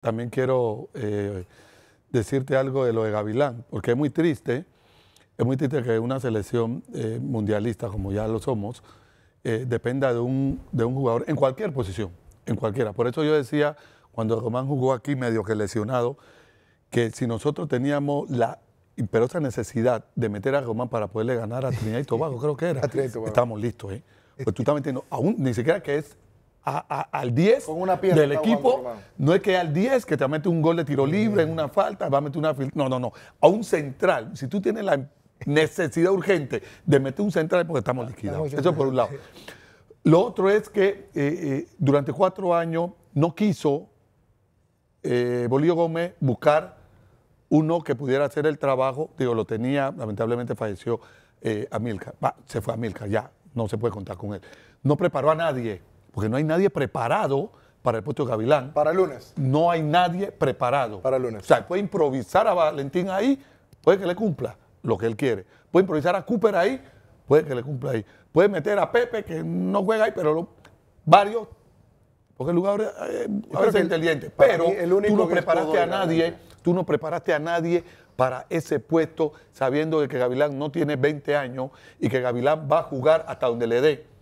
También quiero eh, decirte algo de lo de Gavilán, porque es muy triste, es muy triste que una selección eh, mundialista, como ya lo somos, eh, dependa de un, jugador en cualquier posición, en cualquiera. Por eso yo decía, cuando Román jugó aquí medio que lesionado, que si nosotros teníamos la imperosa necesidad de meter a Román para poderle ganar a Trinidad y Tobago, creo que era, estamos listos. ¿eh? Pues tú estás metiendo, aún ni siquiera que es al 10 del equipo. No es que al 10 que te mete un gol de tiro libre, en una falta, va a meter una. No, no, no. A un central. Si tú tienes la necesidad urgente de meter un central, porque estamos liquidados. Eso por un lado. Lo otro es que eh, eh, durante cuatro años no quiso eh, Bolívar Gómez buscar uno que pudiera hacer el trabajo. Digo, lo tenía, lamentablemente falleció Amilcar. se fue a Amilcar, ya no se puede contar con él. No preparó a nadie porque no hay nadie preparado para el puesto de Gavilán. Para el lunes. No hay nadie preparado. Para el lunes. O sea, puede improvisar a Valentín ahí, puede que le cumpla lo que él quiere. Puede improvisar a Cooper ahí, puede que le cumpla ahí. Puede meter a Pepe, que no juega ahí, pero varios, porque el lugar eh, es inteligente. Pero tú no preparaste a nadie, tú no preparaste a nadie para ese puesto, sabiendo que Gavilán no tiene 20 años y que Gavilán va a jugar hasta donde le dé.